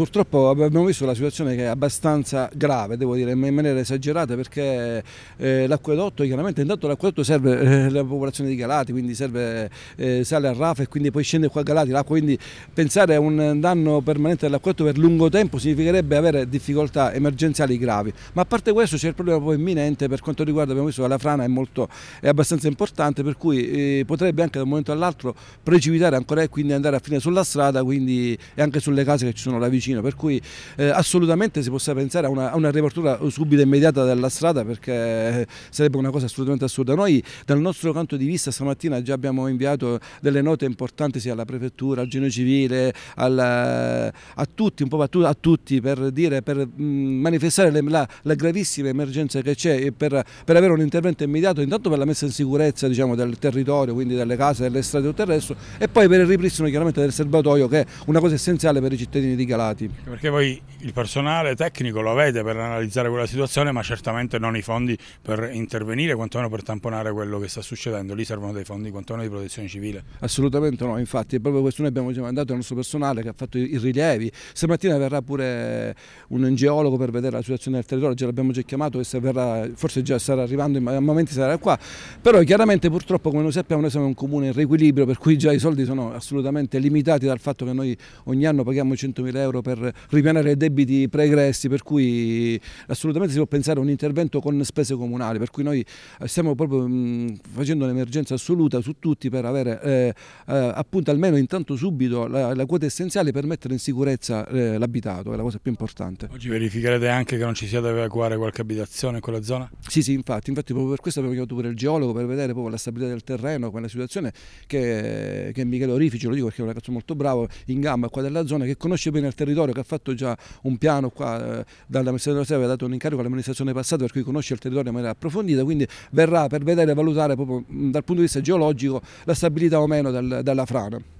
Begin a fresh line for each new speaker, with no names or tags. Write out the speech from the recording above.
Purtroppo abbiamo visto la situazione che è abbastanza grave, devo dire, in maniera esagerata perché eh, l'acquedotto, chiaramente intanto l'acquedotto serve eh, alla popolazione di Galati, quindi serve, eh, sale a Rafa e quindi poi scende qua a Galati l'acqua, quindi pensare a un danno permanente dell'acquedotto per lungo tempo significherebbe avere difficoltà emergenziali gravi, ma a parte questo c'è il problema poi imminente per quanto riguarda, abbiamo visto che la frana è, molto, è abbastanza importante per cui eh, potrebbe anche da un momento all'altro precipitare ancora e quindi andare a fine sulla strada quindi, e anche sulle case che ci sono là vicino vicino, per cui eh, assolutamente si possa pensare a una, a una riapertura subito immediata della strada perché eh, sarebbe una cosa assolutamente assurda. Noi dal nostro canto di vista stamattina già abbiamo inviato delle note importanti sia alla prefettura, al genio Civile, alla, a tutti, un po' a, tu, a tutti per, dire, per mh, mm, manifestare le, la, la, gravissima emergenza che c'è e per, per, avere un intervento immediato intanto per la messa in sicurezza diciamo, del territorio, quindi delle case, delle strade e terrestre e poi per il ripristino chiaramente del serbatoio che è una cosa essenziale per i cittadini di Galati impiegati.
Perché voi il personale tecnico lo avete per analizzare quella situazione, ma certamente non i fondi per intervenire, quantomeno per tamponare quello che sta succedendo. Lì servono dei fondi quantomeno di protezione civile.
Assolutamente no, infatti è proprio questo noi abbiamo già mandato il nostro personale che ha fatto i rilievi. Stamattina verrà pure un geologo per vedere la situazione del territorio, già l'abbiamo già chiamato verrà, forse già sarà arrivando, a momenti sarà qua. Però chiaramente purtroppo come noi sappiamo noi siamo un comune in riequilibrio per cui già i soldi sono assolutamente limitati dal fatto che noi ogni anno paghiamo 100.000 euro per per ripianare i debiti pregressi, per cui assolutamente si può pensare a un intervento con spese comunali, per cui noi eh, stiamo proprio mm, facendo un'emergenza assoluta su tutti per avere eh, eh, appunto almeno intanto subito la, la, quota essenziale per mettere in sicurezza eh, l'abitato, è la cosa più importante.
Oggi verificherete anche che non ci sia da evacuare qualche
abitazione in quella zona? Sì, sì, infatti, infatti proprio per questo abbiamo chiamato pure il geologo per vedere proprio la stabilità del terreno, quella situazione che, che Michele Orifici, lo dico perché è un ragazzo molto bravo, in gamba qua della zona, che conosce bene il territorio territorio, che ha fatto già un piano qua eh, dall'amministrazione della Serva, aveva dato un incarico all'amministrazione passata per cui conosce il territorio in maniera approfondita, quindi verrà per vedere e valutare proprio mh, dal punto di vista geologico la stabilità o meno del, della frana.